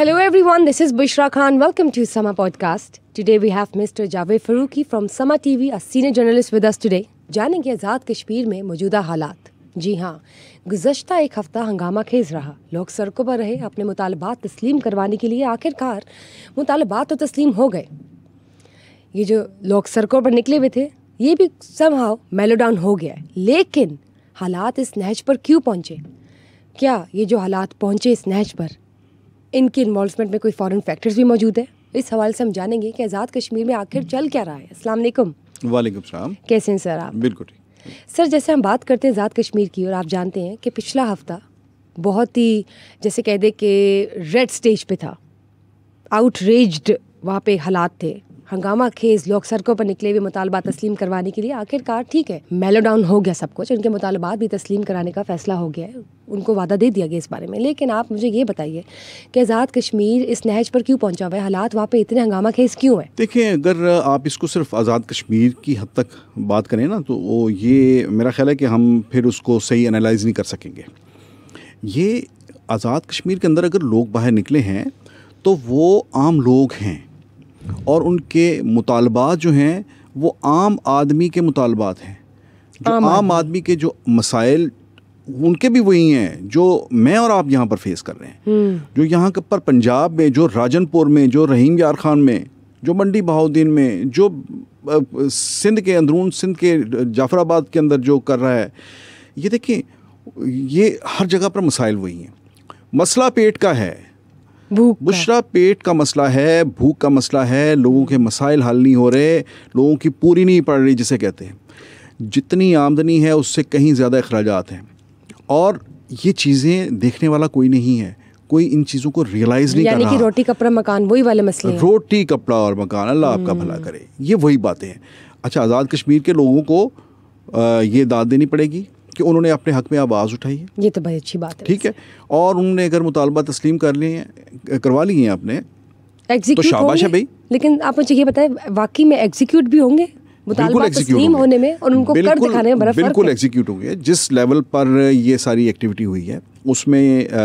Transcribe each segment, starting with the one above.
Hello everyone, this is Bushra Khan. Welcome to Sama Podcast. Today we have Mr. Javed Farooqi from Sama TV, a senior journalist with us today. जानेंगे आज़ाद कश्मीर में मौजूदा हालात जी हाँ गुजशत एक हफ़्ता हंगामा खेज रहा लोग सड़कों पर रहे अपने मुतालबात तस्लीम करवाने के लिए आखिरकार मुतालबात तो तस्लीम हो गए ये जो लोग सड़कों पर निकले हुए थे ये भी संभाव मेलोडाउन हो गया लेकिन हालात इस नहज पर क्यों पहुँचे क्या ये जो हालात पहुँचे इस नहज पर इनकी इन्वॉल्वमेंट में कोई फॉरेन फैक्टर्स भी मौजूद है इस हवाले से हम जानेंगे कि आज़ाद कश्मीर में आखिर चल क्या रहा है असलम वालेकुम सलाम कैसे हैं सर आप बिल्कुल सर जैसे हम बात करते हैं आज़ाद कश्मीर की और आप जानते हैं कि पिछला हफ्ता बहुत ही जैसे कह दे कि रेड स्टेज पे था आउटरेज्ड वहाँ पे हालात थे हंगामा खेज लोग सड़कों पर निकले हुए मुतालबा तस्लीम करवाने के लिए आखिरकार ठीक है मेलो डाउन हो गया सब कुछ उनके मुतालबात भी तस्लीम कराने का फैसला हो गया है उनको वादा दे दिया गया इस बारे में लेकिन आप मुझे ये बताइए कि आज़ाद कश्मीर इस नहज पर क्यों पहुंचा हुआ है हालात वहाँ पे इतने हंगामा खेज क्यों है देखें अगर आप इसको सिर्फ आज़ाद कश्मीर की हद तक बात करें ना तो वो ये मेरा ख्याल है कि हम फिर उसको सही एनालाइज नहीं कर सकेंगे ये आज़ाद कश्मीर के अंदर अगर लोग बाहर निकले हैं तो वो आम लोग हैं और उनके मुतालबात जो हैं वो आम आदमी के मुतालबात हैं जो आम आदमी के जो मसाइल उनके भी वही हैं जो मैं और आप यहाँ पर फेस कर रहे हैं हम्म। जो यहाँ पर पंजाब में जो राजनपुर में जो रहीम यार खान में जो मंडी बहाउद्दीन में जो सिंध के अंदरून सिंध के जाफराबाद के अंदर जो कर रहा है ये देखिए ये हर जगह पर मसाइल वही हैं मसला पेट का है भूख बुशरा पेट का मसला है भूख का मसला है लोगों के मसाइल हल नहीं हो रहे लोगों की पूरी नहीं पड़ रही जिसे कहते हैं जितनी आमदनी है उससे कहीं ज़्यादा अखराज हैं और ये चीज़ें देखने वाला कोई नहीं है कोई इन चीज़ों को रियलाइज नहीं यानी कर रहा कि रोटी कपड़ा मकान वही वाले मसले रोटी कपड़ा और मकान अल्लाह आपका भला हम्म। करे ये वही बातें हैं अच्छा आज़ाद कश्मीर के लोगों को ये दाद देनी पड़ेगी कि उन्होंने अपने हक में आवाज़ उठाई है ये तो बड़ी अच्छी बात है ठीक है और उन्होंने अगर मुतालबा तस्लीम कर लिए करवा लिए हैं आपने तो शाबाश है भाई लेकिन आप मुझे ये बताएं वाकई में एग्जीक्यूट भी होंगे मुतालबा तस्लीम होने में और उनको कर में बिल्कुल एग्जीक्यूट होंगे जिस लेवल पर ये सारी एक्टिविटी हुई है उसमें आ,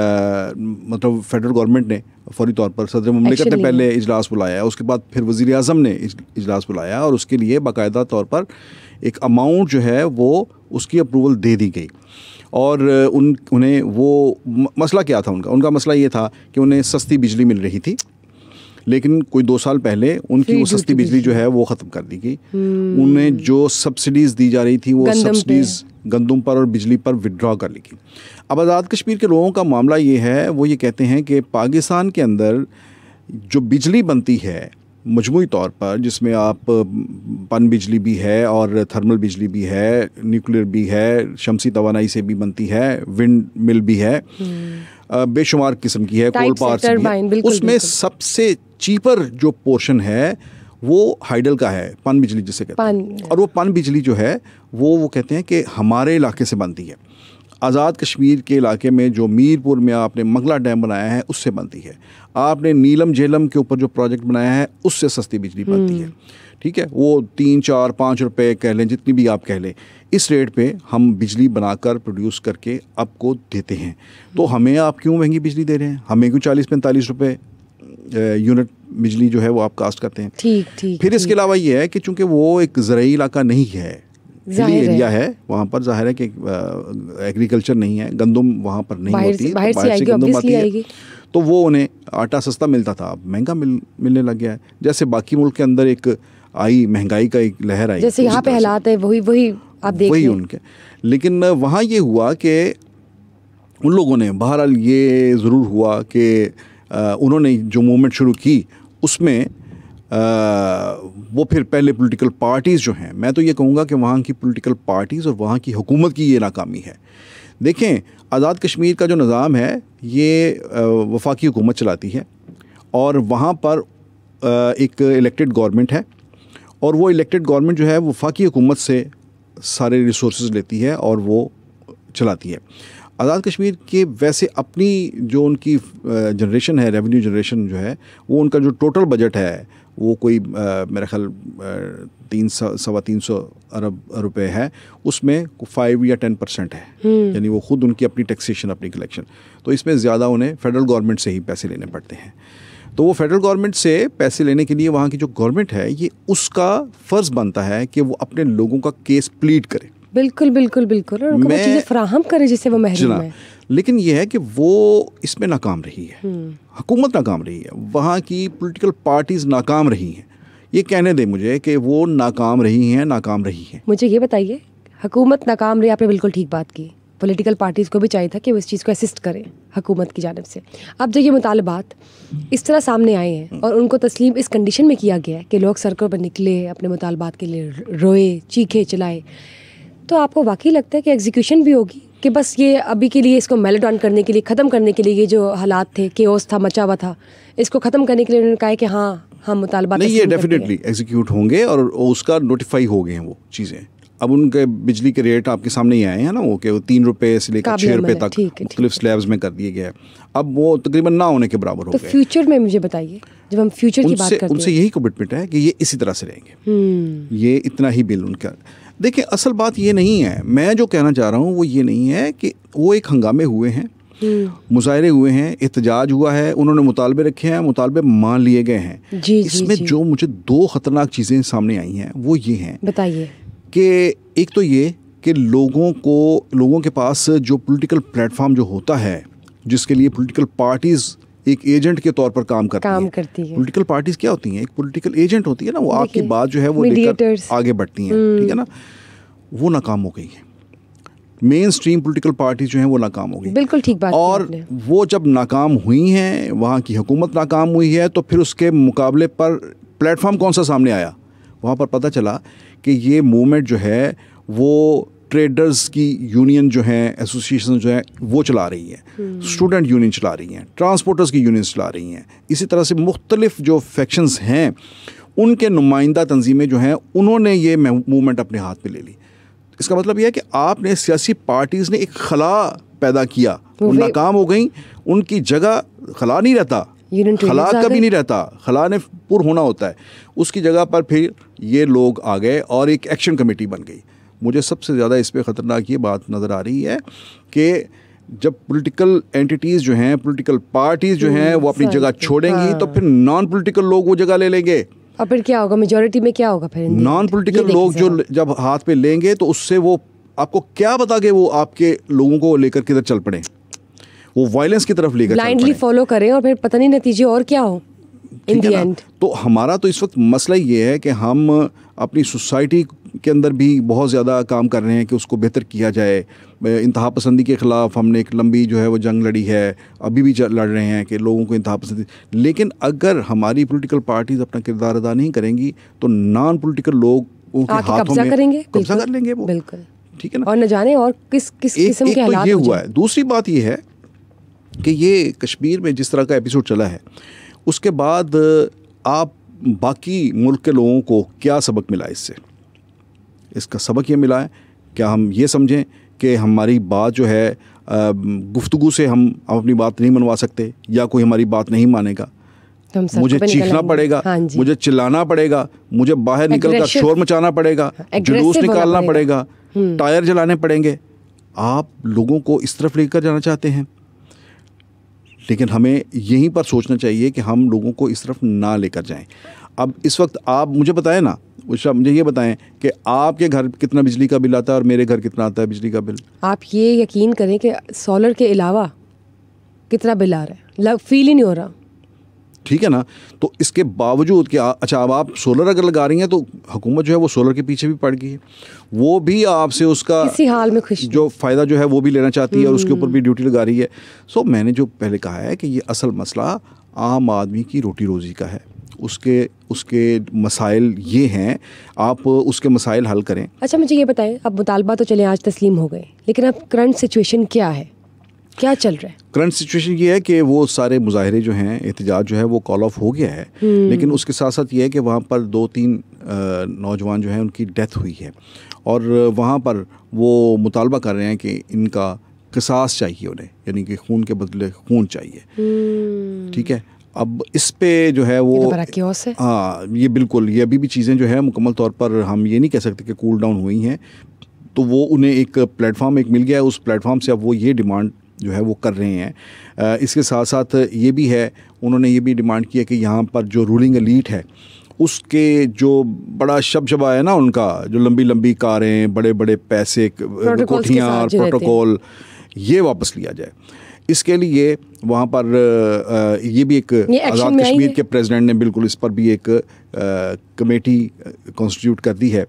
मतलब फेडरल गवर्नमेंट ने फौरी तौर पर सदर ममलिकत ने पहले इजलास बुलाया उसके बाद फिर वज़ी अजम ने इजलास बुलाया और उसके लिए बाकायदा तौर पर एक अमाउंट जो है वो उसकी अप्रूवल दे दी गई और उन उन्हें वो मसला क्या था उनका उनका मसला ये था कि उन्हें सस्ती बिजली मिल रही थी लेकिन कोई दो साल पहले उनकी वो सस्ती बिजली जो है वो ख़त्म कर दी गई हम्म। उन्हें जो सब्सिडीज़ दी जा रही थी वो सब्सिडीज़ गंदम पर और बिजली पर विड्रॉ कर ली गई अब आज़ाद कश्मीर के लोगों का मामला ये है वो ये कहते हैं कि पाकिस्तान के अंदर जो बिजली बनती है मजमू तौर पर जिसमें आप पन बिजली भी है और थर्मल बिजली भी है न्यूक्लियर भी है शमसी तोानाई से भी बनती है विंड मिल भी है बेशुमार किस्म की है कोल पावर उसमें सबसे चीपर जो पोर्शन है वो हाइडल का है पन बिजली जिसे कहते हैं और वो पन बिजली जो है वो वो कहते हैं कि हमारे इलाके से बनती है आज़ाद कश्मीर के इलाके में जो मीरपुर में आपने मंगला डैम बनाया है उससे बनती है आपने नीलम झेलम के ऊपर जो प्रोजेक्ट बनाया है उससे सस्ती बिजली बनती है हम्म। ठीक है वो तीन चार पाँच रुपए कह लें जितनी भी आप कह लें इस रेट पे हम बिजली बनाकर प्रोड्यूस करके आपको देते हैं तो हम्म। हमें आप क्यों महंगी बिजली दे रहे हैं हमें क्यों चालीस पैंतालीस रुपये यूनिट बिजली जो है वो आप कास्ट करते हैं ठीक ठीक फिर इसके अलावा ये है कि चूंकि वो एक ज़रूरी इलाका नहीं है हिली एरिया है, है वहाँ पर जाहिर है कि एग्रीकल्चर नहीं है गंदम वहाँ पर नहीं होती है तो बाहर से गंदम आती है तो वो उन्हें आटा सस्ता मिलता था अब महंगा मिल मिलने लग गया है जैसे बाकी मुल्क के अंदर एक आई महंगाई का एक लहर आई जैसे यहाँ पे हालात है वही वही आप देख वही उनके लेकिन वहाँ ये हुआ कि उन लोगों ने बहरहाल ये ज़रूर हुआ कि उन्होंने जो मूवमेंट शुरू की उसमें वो फिर पहले पॉलिटिकल पार्टीज़ जो हैं मैं तो ये कहूँगा कि वहाँ की पॉलिटिकल पार्टीज़ और वहाँ की हुकूमत की ये नाकामी है देखें आज़ाद कश्मीर का जो निज़ाम है ये वफाकी हुकूमत चलाती है और वहाँ पर एक इलेक्टेड गवर्नमेंट है और वो इलेक्टेड गवर्नमेंट जो है वफाकी हुकूमत से सारे रिसोर्स लेती है और वो चलाती है आज़ाद कश्मीर के वैसे अपनी जो उनकी जनरेशन है रेवेन्यू जनरेशन जो है वो उनका जो टोटल बजट है वो कोई मेरा ख्याल तीन सौ सवा तीन सौ अरब रुपए है उसमें फाइव या टेन परसेंट है हम्म। यानी वो खुद उनकी अपनी टैक्सेशन अपनी कलेक्शन तो इसमें ज़्यादा उन्हें फेडरल गवर्नमेंट से ही पैसे लेने पड़ते हैं तो वो फेडरल गवर्नमेंट से पैसे लेने के लिए वहाँ की जो गवर्नमेंट है ये उसका फ़र्ज़ बनता है कि वो अपने लोगों का केस प्लीट करे बिल्कुल बिल्कुल बिल्कुल और मैं, फ्राहम करे जिसे वो महरूम है लेकिन यह है कि वो इसमें नाकाम रही है हम्म। हुकूमत नाकाम रही है वहाँ की पोलिटिकल पार्टीज़ नाकाम रही हैं ये कहने दें मुझे कि वो नाकाम रही हैं नाकाम रही हैं मुझे ये बताइए हुकूमत नाकाम रही आपने बिल्कुल ठीक बात की पॉलिटिकल पार्टीज़ को भी चाहिए था कि वो इस चीज़ को असिस्ट करें हुकूमत की जानब से अब जब ये मुतालबात इस तरह सामने आए हैं और उनको तस्लीम इस कंडीशन में किया गया है कि लोग सड़कों पर निकले अपने मुतालबात के लिए रोए चीखे चलाए तो आपको वाकई लगता है कि एग्जीक्यूशन भी होगी कि बस ये अभी के लिए इसको मेलेडॉन करने के लिए ख़त्म करने के लिए ये जो हालात थे के था मचा हुआ था इसको ख़त्म करने के लिए उन्होंने कहा कि हाँ हम मुतालबा नहीं ये डेफिनेटली एग्जीक्यूट होंगे और उसका नोटिफाई हो गए हैं वो चीज़ें अब उनके बिजली के रेट आपके सामने ही आए हैं ना वो कि वो तीन रुपये से लेकर छः रुपये तक मुख्तलिफ स्लैब्स में कर दिए गए हैं अब वो तकरीबन ना होने के बराबर हो तो फ्यूचर में मुझे बताइए जब हम फ्यूचर की बात करते हैं उनसे यही कमिटमेंट है कि ये इसी तरह से रहेंगे हम्म। ये इतना ही बिल उनका देखिए असल बात ये नहीं है मैं जो कहना चाह रहा हूँ वो ये नहीं है कि वो एक हंगामे हुए हैं हम्म। मुजाहरे हुए हैं एहतजाज हुआ है उन्होंने मुतालबे रखे हैं मुतालबे मान लिए गए हैं जी, इसमें जी, जो मुझे दो ख़तरनाक चीज़ें सामने आई हैं वो ये हैं बताइए कि एक तो ये कि लोगों को लोगों के पास जो पॉलिटिकल प्लेटफॉर्म जो होता है जिसके लिए पॉलिटिकल पार्टीज़ एक एजेंट के तौर पर काम करती काम है करती है पॉलिटिकल पार्टीज क्या होती हैं एक पॉलिटिकल एजेंट होती है ना वो आपकी बात जो है वो लेकर आगे बढ़ती हैं हम्म। ठीक है ना वो नाकाम हो गई है मेन स्ट्रीम पोलिटिकल पार्टी जो है वो नाकाम हो गई बिल्कुल ठीक बात और वो जब नाकाम हुई हैं वहाँ की हुकूमत नाकाम हुई है तो फिर उसके मुकाबले पर प्लेटफॉर्म कौन सा सामने आया वहाँ पर पता चला कि ये मूवमेंट जो है वो ट्रेडर्स की यूनियन जो है एसोसिएशन जो है वो चला रही हैं स्टूडेंट hmm. यूनियन चला रही हैं ट्रांसपोर्टर्स की यूनियन चला रही हैं इसी तरह से मुख्तलिफ जो फैक्शंस हैं उनके नुमाइंदा तंजीमें जो हैं उन्होंने ये मूवमेंट अपने हाथ में ले ली इसका मतलब यह है कि आपने सियासी पार्टीज़ ने एक खला पैदा किया वो नाकाम हो गई उनकी जगह खला नहीं रहता खला कभी नहीं रहता खला ने पुर होना होता है उसकी जगह पर फिर ये लोग आ गए और एक एक्शन कमेटी बन गई मुझे सबसे ज़्यादा इस पर ख़तरनाक ये बात नज़र आ रही है कि जब पॉलिटिकल एंटिटीज़ जो हैं पॉलिटिकल पार्टीज़ जो हम्म, हैं वो अपनी जगह छोड़ेंगी हाँ। तो फिर नॉन पॉलिटिकल लोग वो जगह ले लेंगे और फिर क्या होगा मेजोरिटी में क्या होगा फिर नॉन पॉलिटिकल लोग जो जब हाथ पे लेंगे तो उससे वो आपको क्या बता के वो आपके लोगों को लेकर किधर चल पड़े वो वायलेंस की तरफ लेकर ब्लाइंडली फॉलो करें और फिर पता नहीं नतीजे और क्या हो इन दी एंड तो हमारा तो इस वक्त मसला ये है कि हम अपनी सोसाइटी के अंदर भी बहुत ज़्यादा काम कर रहे हैं कि उसको बेहतर किया जाए इंतहा पसंदी के ख़िलाफ़ हमने एक लंबी जो है वो जंग लड़ी है अभी भी लड़ रहे हैं कि लोगों को इंतहा पसंदी लेकिन अगर हमारी पोलिटिकल पार्टीज़ अपना किरदार अदा नहीं करेंगी तो नॉन पोलिटिकल लोग उनके हाँ, तो हाथों में करेंगे कब्जा कर लेंगे वो बिल्कुल ठीक है ना और न जाने और किस किस किस्म के तो हालात ये हुआ है दूसरी बात ये है कि ये कश्मीर में जिस तरह का एपिसोड चला है उसके बाद आप बाकी मुल्क के लोगों को क्या सबक मिला इससे इसका सबक ये मिला है क्या हम ये समझें कि हमारी बात जो है गुफ्तु से हम अपनी बात नहीं मनवा सकते या कोई हमारी बात नहीं मानेगा तो मुझे चीखना पड़ेगा हाँ मुझे चिल्लाना पड़ेगा मुझे बाहर निकल कर शोर मचाना पड़ेगा हाँ, जुलूस निकालना पड़ेगा हम्म। टायर जलाने पड़ेंगे आप लोगों को इस तरफ लेकर जाना चाहते हैं लेकिन हमें यहीं पर सोचना चाहिए कि हम लोगों को इस तरफ ना लेकर जाएं अब इस वक्त आप मुझे बताएं ना उषा मुझे ये बताएं कि आपके घर कितना बिजली का बिल आता है और मेरे घर कितना आता है बिजली का बिल आप ये यकीन करें कि सोलर के अलावा कितना बिल आ रहा है फील ही नहीं हो रहा ठीक है ना तो इसके बावजूद कि अच्छा अब आप सोलर अगर लगा रही हैं तो हुकूमत जो है वो सोलर के पीछे भी पड़ गई है वो भी आपसे उसका इसी हाल में खुश जो फ़ायदा जो है वो भी लेना चाहती है और उसके ऊपर भी ड्यूटी हम्म। लगा रही है सो मैंने जो पहले कहा है कि ये असल मसला आम आदमी की रोटी रोज़ी का है उसके उसके मसाइल ये हैं आप उसके मसाइल हल करें अच्छा मुझे ये बताएं अब मुतालबा तो चले आज तस्लीम हो गए लेकिन अब करंट सिचुएशन क्या है क्या चल रहा है करंट सिचुएशन ये है कि वो सारे मुजाहरे जो हैं एहतजाज जो है वो कॉल ऑफ हो गया है हम्म। लेकिन उसके साथ साथ ये है कि वहाँ पर दो तीन नौजवान जो हैं उनकी डेथ हुई है और वहाँ पर वो मुतालबा कर रहे हैं कि इनका कसास चाहिए उन्हें यानी कि खून के बदले खून चाहिए हम्म। ठीक है अब इस पे जो है वो तो हाँ ये बिल्कुल ये अभी भी चीज़ें जो है मुकम्मल तौर पर हम ये नहीं कह सकते कि कूल डाउन हुई हैं तो वो उन्हें एक प्लेटफार्म एक मिल गया है उस प्लेटफार्म से अब वो ये डिमांड जो है वो कर रहे हैं इसके साथ साथ ये भी है उन्होंने ये भी डिमांड किया कि यहाँ पर जो रूलिंग अलीट है उसके जो बड़ा शब शबा है ना उनका जो लंबी लंबी कारें बड़े बड़े पैसे कोठियाँ और प्रोटोकॉल ये वापस लिया जाए इसके लिए वहाँ पर ये भी एक आज़ाद कश्मीर के प्रेसिडेंट ने बिल्कुल इस पर भी एक कमेटी कॉन्स्टिट्यूट कर दी है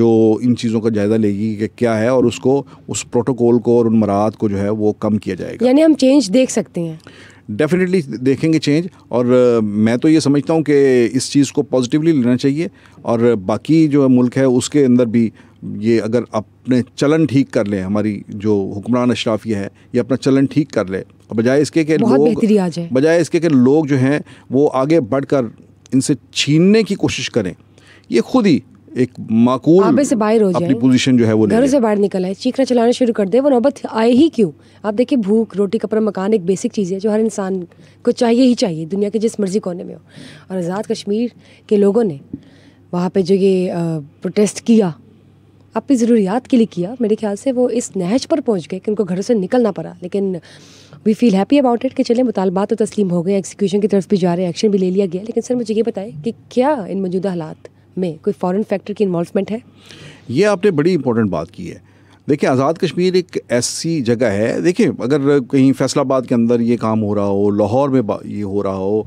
जो इन चीज़ों का जायज़ा लेगी कि क्या है और उसको उस प्रोटोकॉल को और उन मराहत को जो है वो कम किया जाएगा यानी हम चेंज देख सकते हैं डेफिनेटली देखेंगे चेंज और मैं तो ये समझता हूँ कि इस चीज़ को पॉजिटिवली लेना चाहिए और बाकी जो मुल्क है उसके अंदर भी ये अगर अपने चलन ठीक कर लें हमारी जो हुक्मरान अशराफिया है ये अपना चलन ठीक कर ले और बजाय इसके कि लोग बजाय इसके कि लोग जो हैं वो आगे बढ़कर इनसे छीनने की कोशिश करें ये खुद ही एक माकूल से बाहर हो जाए अपनी पोजीशन जो है वो घरों से बाहर निकल आए चीखना चलाना शुरू कर दे वो नौबत आए ही क्यों आप देखिए भूख रोटी कपड़ा मकान एक बेसिक चीज़ है जो हर इंसान को चाहिए ही चाहिए दुनिया के जिस मर्जी कोने में हो और आज़ाद कश्मीर के लोगों ने वहाँ पे जो ये प्रोटेस्ट किया अपनी ज़रूरियात के लिए किया मेरे ख्याल से वो इस नहज पर पहुँच गए कि उनको घर से निकलना पड़ा लेकिन we feel happy about it कि चले मुतालबात तो तस्लीम हो गए एग्जीक्यूशन की तरफ भी जा रहे एक्शन भी ले लिया गया लेकिन सर मुझे ये बताएं कि क्या इन मौजूदा हालात में कोई फॉरेन फैक्टर की इन्वॉल्वमेंट है ये आपने बड़ी इंपॉर्टेंट बात की है देखिए आज़ाद कश्मीर एक ऐसी जगह है देखिए अगर कहीं फैसलाबाद के अंदर ये काम हो रहा हो लाहौर में ये हो रहा हो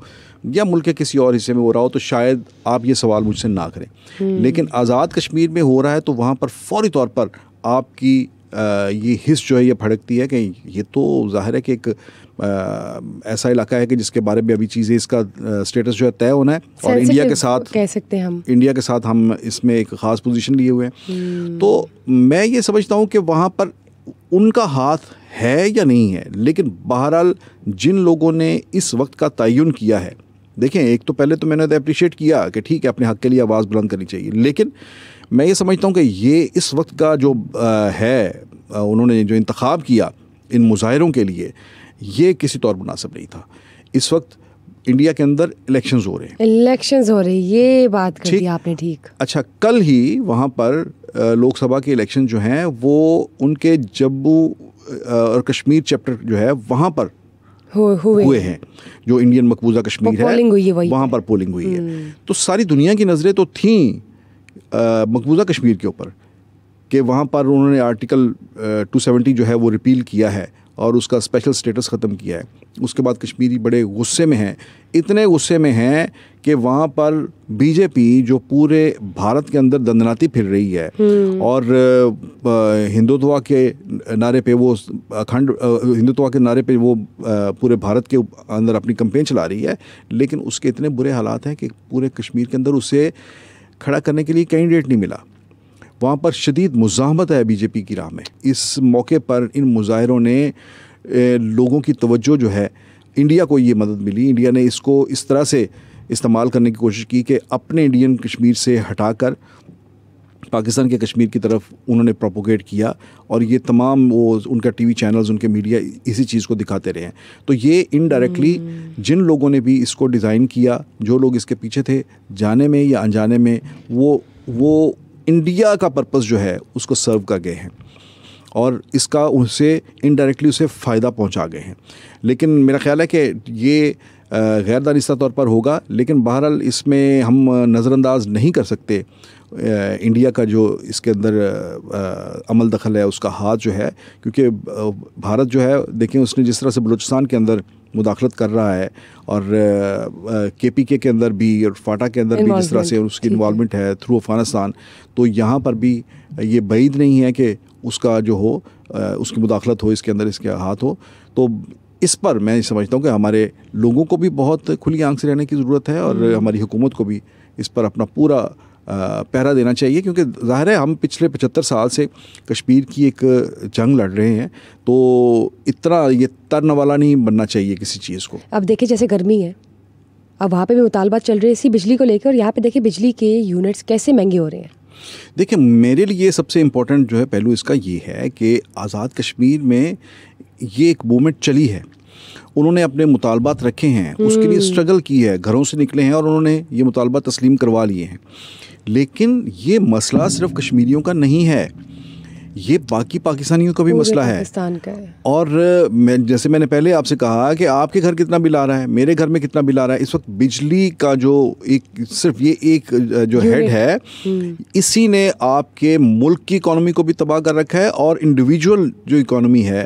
या मुल्क के किसी और हिस्से में हो रहा हो तो शायद आप ये सवाल मुझसे ना करें हम्म। लेकिन आज़ाद कश्मीर में हो रहा है तो वहाँ पर फौरी तौर पर आपकी ये हिस्स जो है ये भड़कती है कि ये तो जाहिर है कि एक आ, ऐसा इलाका है कि जिसके बारे में अभी चीज़ें इसका स्टेटस जो है तय होना है और इंडिया के साथ कह सकते हैं हम इंडिया के साथ हम इसमें एक ख़ास पोजीशन लिए हुए हैं हम्म। तो मैं ये समझता हूँ कि वहाँ पर उनका हाथ है या नहीं है लेकिन बहरहाल जिन लोगों ने इस वक्त का तयन किया है देखें एक तो पहले तो मैंने तो अप्रिशिएट किया कि ठीक है अपने हक के लिए आवाज़ बुलंद करनी चाहिए लेकिन मैं ये समझता हूँ कि ये इस वक्त का जो आ, है आ, उन्होंने जो इंतखब किया इन मुजाहरों के लिए ये किसी तौर मुनासिब नहीं था इस वक्त इंडिया के अंदर इलेक्शन हो रहे हैं इलेक्शन हो रहे हैं ये बात कर ठीक, आपने ठीक अच्छा कल ही वहाँ पर लोकसभा के इलेक्शन जो हैं वो उनके जम्मू और कश्मीर चैप्टर जो है वहाँ पर हुए, हुए हैं जो इंडियन मकबूजा कश्मीर है पोलिंग हुई है वहाँ पर पोलिंग हुई है हम्म। तो सारी दुनिया की नज़रें तो थीं मकबूजा कश्मीर के ऊपर कि वहाँ पर उन्होंने आर्टिकल टू सेवेंटी जो है वो रिपील किया है और उसका स्पेशल स्टेटस ख़त्म किया है उसके बाद कश्मीरी बड़े गुस्से में हैं इतने गुस्से में हैं कि वहाँ पर बीजेपी जो पूरे भारत के अंदर दंदनाती फिर रही है हम्म। और हिंदुत्व के नारे पे वो अखंड हिंदुत्व के नारे पे वो पूरे भारत के अंदर अपनी कंपेन चला रही है लेकिन उसके इतने बुरे हालात हैं कि पूरे कश्मीर के अंदर उसे खड़ा करने के लिए कैंडिडेट नहीं मिला वहाँ पर शदीद मुजामत है बीजेपी की राह में इस मौके पर इन मुजाहरों ने लोगों की तवज्जो जो है इंडिया को ये मदद मिली इंडिया ने इसको इस तरह से इस्तेमाल करने की कोशिश की कि अपने इंडियन कश्मीर से हटाकर पाकिस्तान के कश्मीर की तरफ उन्होंने प्रोपोगेट किया और ये तमाम वो उनका टीवी चैनल्स उनके मीडिया इसी चीज़ को दिखाते रहे हैं तो ये इनडायरेक्टली हम्म। जिन लोगों ने भी इसको डिज़ाइन किया जो लोग इसके पीछे थे जाने में या अनजाने में वो वो इंडिया का पर्पज़ जो है उसको सर्व कर गए हैं और इसका उनसे इनडायरेक्टली उसे फ़ायदा पहुंचा गए हैं लेकिन मेरा ख्याल है कि ये गैरदानिशा तौर पर होगा लेकिन बहरहाल इसमें हम नज़रअंदाज नहीं कर सकते इंडिया का जो इसके अंदर अमल दखल है उसका हाथ जो है क्योंकि भारत जो है देखें उसने जिस तरह से बलूचिस्तान के अंदर मुदाखलत कर रहा है और के पी के के अंदर भी और फाटा के अंदर भी जिस तरह से उसकी इन्वॉलमेंट है थ्रू अफगानिस्तान तो यहाँ पर भी ये बैद नहीं है कि उसका जो हो उसकी मुदाखलत हो इसके अंदर इसके हाथ हो तो इस पर मैं समझता हूँ कि हमारे लोगों को भी बहुत खुली आंख से रहने की ज़रूरत है और हम्म। हमारी हुकूमत को भी इस पर अपना पूरा पहरा देना चाहिए क्योंकि ज़ाहिर है हम पिछले पचहत्तर साल से कश्मीर की एक जंग लड़ रहे हैं तो इतना ये तरन वाला नहीं बनना चाहिए किसी चीज़ को अब देखिए जैसे गर्मी है अब वहाँ पे भी मुतालबा चल रही है इसी बिजली को लेकर और यहाँ पे देखिए बिजली के यूनिट्स कैसे महंगे हो रहे हैं देखिए मेरे लिए सबसे इम्पोर्टेंट जो है पहलू इसका ये है कि आज़ाद कश्मीर में ये एक मूवमेंट चली है उन्होंने अपने मुतालबात रखे हैं उसके लिए स्ट्रगल हम्म। की है घरों से निकले हैं और उन्होंने ये मुतालबा तस्लीम करवा लिए हैं लेकिन ये मसला सिर्फ कश्मीरियों का नहीं है ये बाकी पाकिस्तानियों का भी मसला है और मैं जैसे मैंने पहले आपसे कहा कि आपके घर कितना बिल आ रहा है मेरे घर में कितना बिल आ रहा है इस वक्त बिजली का जो एक सिर्फ ये एक जो हेड है हम्म। इसी ने आपके मुल्क की इकोनॉमी को भी तबाह कर रखा है और इंडिविजुअल जो इकोनॉमी है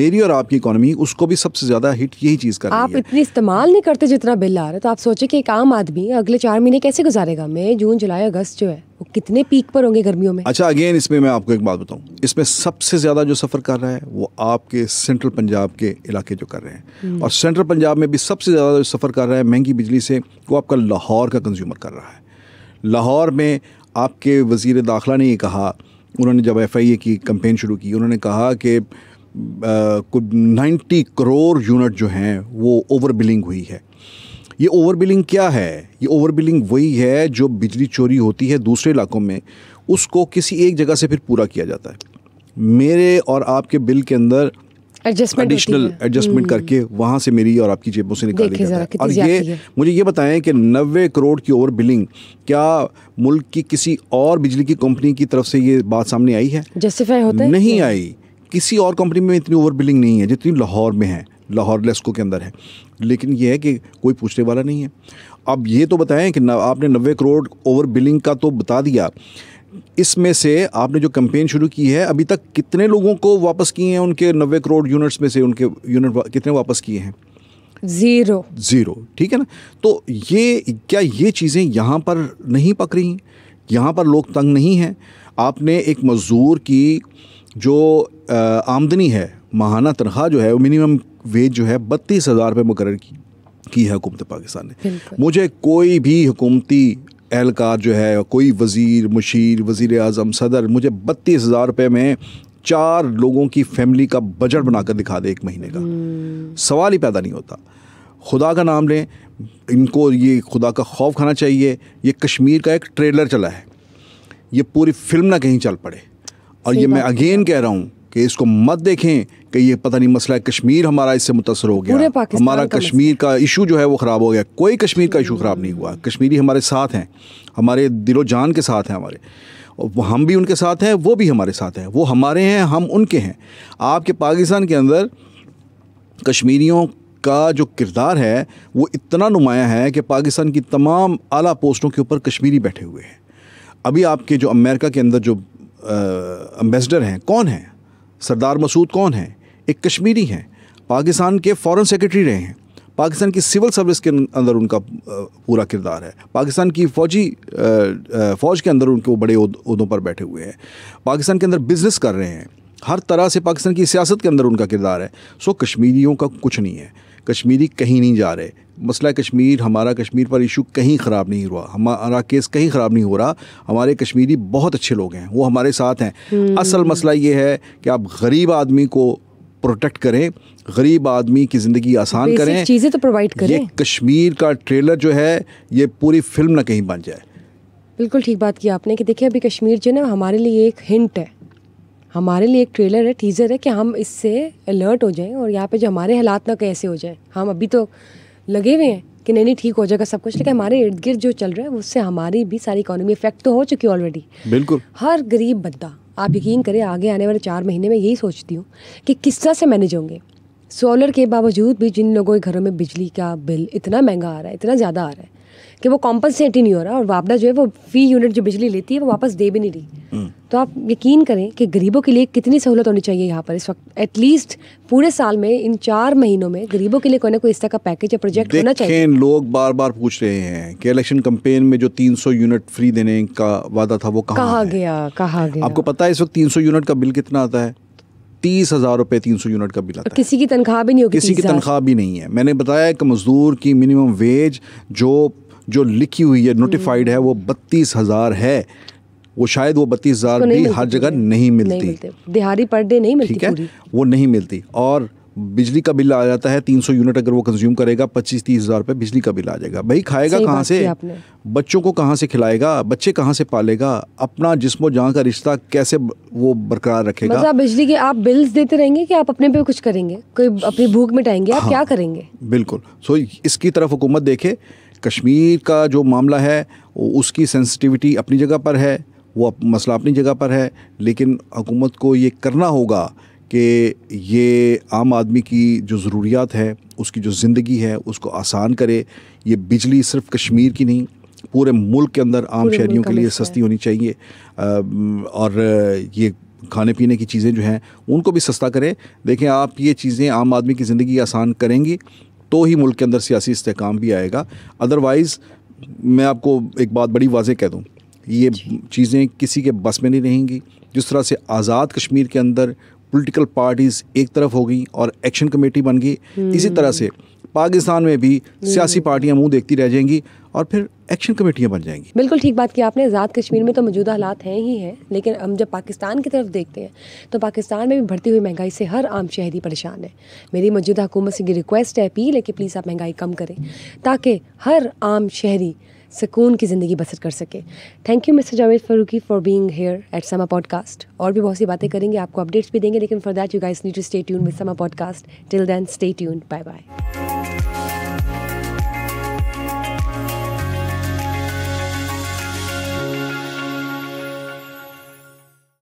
मेरी और आपकी इकोनॉमी उसको भी सबसे ज़्यादा हिट यही चीज़ कर आप इतनी इस्तेमाल नहीं करते जितना बिल आ रहा है तो आप सोचें कि एक आम आदमी अगले चार महीने कैसे गुजारेगा मई जून जुलाई अगस्त जो है वो कितने पीक पर होंगे गर्मियों में अच्छा अगेन इसमें मैं आपको एक बात बताऊं इसमें सबसे ज़्यादा जो सफ़र कर रहा है वो आपके सेंट्रल पंजाब के इलाके जो कर रहे हैं हम्म। और सेंट्रल पंजाब में भी सबसे ज़्यादा जो सफ़र कर रहा है महंगी बिजली से वो आपका लाहौर का कंज्यूमर कर रहा है लाहौर में आपके वजीर दाखिला ने ये कहा उन्होंने जब एफ आई ए की कंपेन शुरू की उन्होंने कहा कि नाइन्टी करोड़ यूनिट जो हैं वो ओवर बिलिंग हुई है ये ओवर बिलिंग क्या है ये ओवर बिलिंग वही है जो बिजली चोरी होती है दूसरे इलाकों में उसको किसी एक जगह से फिर पूरा किया जाता है मेरे और आपके बिल के अंदर एडिशनल एडजस्टमेंट हम्म। करके वहाँ से मेरी और आपकी जेबों से निकाली जाता है और ये है। मुझे ये बताएं कि नबे करोड़ की ओवर बिलिंग क्या मुल्क की किसी और बिजली की कंपनी की तरफ से ये बात सामने आई है जस्टिफाई होता है नहीं आई किसी और कंपनी में इतनी ओवर बिलिंग नहीं है जितनी लाहौर में है लाहौर लेस्को के अंदर है लेकिन ये है कि कोई पूछने वाला नहीं है अब ये तो बताएं कि आपने नब्बे करोड़ ओवर बिलिंग का तो बता दिया इसमें से आपने जो कंपेन शुरू की है अभी तक कितने लोगों को वापस किए हैं उनके नब्बे करोड़ यूनिट्स में से उनके यूनिट कितने वापस किए हैं ज़ीरो ज़ीरो ठीक है ना तो ये क्या ये चीज़ें यहाँ पर नहीं पक रही यहाँ पर लोग तंग नहीं हैं आपने एक मज़दूर की जो आमदनी है माहाना तनख्वाह जो है वो मिनिमम वेज जो है बत्तीस हज़ार रुपये मुकर की की है हुकूमत पाकिस्तान ने मुझे कोई भी हुकूमती एहलकार जो है कोई वज़ीर मशीर वज़ी अजम सदर मुझे बत्तीस हज़ार रुपये में चार लोगों की फैमिली का बजट बनाकर दिखा दे एक महीने का हम्म। सवाल ही पैदा नहीं होता खुदा का नाम लें इनको ये खुदा का खौफ खाना चाहिए ये कश्मीर का एक ट्रेलर चला है ये पूरी फिल्म ना कहीं चल पड़े और ये मैं अगेन कह रहा हूँ कि इसको मत देखें कि ये पता नहीं मसला है कश्मीर हमारा इससे मुतासर हो गया हमारा कश्मीर का इशू जो है वो ख़राब हो गया कोई कश्मीर का इशू ख़राब नहीं हुआ कश्मीरी हमारे साथ हैं हमारे दिलो जान के साथ हैं हमारे हम भी उनके साथ हैं वो भी हमारे साथ हैं वो हमारे हैं हम उनके हैं आपके पाकिस्तान के अंदर कश्मीरियों का जो किरदार है वो इतना नुमाया है कि पाकिस्तान की तमाम आला पोस्टों के ऊपर कश्मीरी बैठे हुए हैं अभी आपके जो अमेरिका के अंदर जो अम्बेसडर हैं कौन हैं सरदार मसूद कौन हैं एक कश्मीरी हैं पाकिस्तान के फॉरेन सेक्रेटरी रहे हैं पाकिस्तान की सिविल सर्विस के अंदर उनका पूरा किरदार है पाकिस्तान की फौजी फ़ौज के अंदर उनके वो बड़े उदों पर बैठे हुए हैं पाकिस्तान के अंदर बिजनेस कर रहे हैं हर तरह से पाकिस्तान की सियासत के अंदर उनका किरदार है सो कश्मीरियों का कुछ नहीं है कश्मीरी कहीं नहीं जा रहे मसला कश्मीर हमारा कश्मीर पर इशू कहीं ख़राब नहीं हुआ हमारा केस कहीं ख़राब नहीं हो रहा हमारे कश्मीरी बहुत अच्छे लोग हैं वो हमारे साथ हैं हम्म। असल मसला ये है कि आप गरीब आदमी को प्रोटेक्ट करें गरीब आदमी की ज़िंदगी आसान करें चीज़ें तो प्रोवाइड करें ये कश्मीर का ट्रेलर जो है ये पूरी फिल्म ना कहीं बन जाए बिल्कुल ठीक बात की आपने कि देखिए अभी कश्मीर जो है ना हमारे लिए एक हिंट है हमारे लिए एक ट्रेलर है टीज़र है कि हम इससे अलर्ट हो जाएं और यहाँ पे जो हमारे हालात ना कैसे हो जाए हम अभी तो लगे हुए हैं कि नहीं नहीं ठीक हो जाएगा सब कुछ लेकिन हमारे इर्द गिर्द जो चल रहा है उससे हमारी भी सारी इकोनॉमी इफेक्ट तो हो चुकी है ऑलरेडी बिल्कुल हर गरीब बंदा आप यकीन करें आगे आने वाले चार महीने में यही सोचती हूँ कि किस तरह से मैनेज होंगे सोलर के बावजूद भी जिन लोगों के घरों में बिजली का बिल इतना महंगा आ रहा है इतना ज़्यादा आ रहा है कि वो कॉम्पनसेट ही नहीं हो रहा और वापडा जो है वो फी यूनिट जो बिजली लेती है वो वापस दे भी नहीं रही हम्म। तो आप यकीन करें कि गरीबों के लिए कितनी सहूलत होनी चाहिए यहाँ पर इस वक्त एटलीस्ट पूरे साल में इन चार महीनों में गरीबों के लिए कोई ना कोई इस तरह का पैकेज या प्रोजेक्ट होना चाहिए लोग बार बार पूछ रहे हैं कि इलेक्शन कंपेन में जो 300 यूनिट फ्री देने का वादा था वो कहा, कहा गया कहा गया आपको पता है इस वक्त तीन यूनिट का बिल कितना आता है तीस हज़ार रुपए तीन सौ यूनिट का बिल आता किसी की तनख्वाह भी नहीं होगी किसी की तनख्वाह भी नहीं है मैंने बताया कि मज़दूर की मिनिमम वेज जो जो लिखी हुई है हम्म। नोटिफाइड है वो बत्तीस हज़ार है वो शायद वो बत्तीस हज़ार तो भी हर जगह नहीं मिलती दिहाड़ी पर डे नहीं मिलती है वो नहीं मिलती और बिजली का बिल आ जाता है तीन सौ यूनिट अगर वो कंज्यूम करेगा पच्चीस तीस हज़ार रुपये बिजली का बिल आ जाएगा भाई खाएगा कहाँ से बच्चों को कहाँ से खिलाएगा बच्चे कहाँ से पालेगा अपना जिसमो जहाँ का रिश्ता कैसे वो बरकरार रखेगा मतलब बिजली के आप बिल्स देते रहेंगे कि आप अपने पे कुछ करेंगे कोई अपनी भूख मिटाएंगे आप हाँ, क्या करेंगे बिल्कुल सो इसकी तरफ हुकूमत देखे कश्मीर का जो मामला है उसकी सेंसिटिविटी अपनी जगह पर है वो मसला अपनी जगह पर है लेकिन हुकूमत को ये करना होगा कि ये आम आदमी की जो ज़रूरियात है उसकी जो ज़िंदगी है उसको आसान करे ये बिजली सिर्फ कश्मीर की नहीं पूरे मुल्क के अंदर आम शहरीों के लिए सस्ती होनी चाहिए और ये खाने पीने की चीज़ें जो हैं उनको भी सस्ता करें देखें आप ये चीज़ें आम आदमी की ज़िंदगी आसान करेंगी तो ही मुल्क के अंदर सियासी इसकाम भी आएगा अदरवाइज़ मैं आपको एक बात बड़ी वाजह कह दूँ ये चीज़ें किसी के बस में नहीं रहेंगी जिस तरह से आज़ाद कश्मीर के अंदर पॉलिटिकल पार्टीज़ एक तरफ हो गई और एक्शन कमेटी बन गई इसी तरह से पाकिस्तान में भी सियासी पार्टियां मुंह देखती रह जाएंगी और फिर एक्शन कमेटियां बन जाएंगी बिल्कुल ठीक बात की आपने आज़ाद कश्मीर में तो मौजूदा हालात हैं ही हैं लेकिन हम जब पाकिस्तान की तरफ देखते हैं तो पाकिस्तान में भी बढ़ती हुई महंगाई से हर आम शहरी परेशान है मेरी मौजूदा हुकूमत से ये रिक्वेस्ट है अपील है कि प्लीज़ आप महंगाई कम करें ताकि हर आम शहरी सुकून की ज़िंदगी बसर कर सके thank you mister Javed Farooqui for being here at Samaa podcast और भी बहुत सी बातें करेंगे आपको अपडेट्स भी देंगे लेकिन for that you guys need to stay tune with Samaa podcast till then stay tune bye bye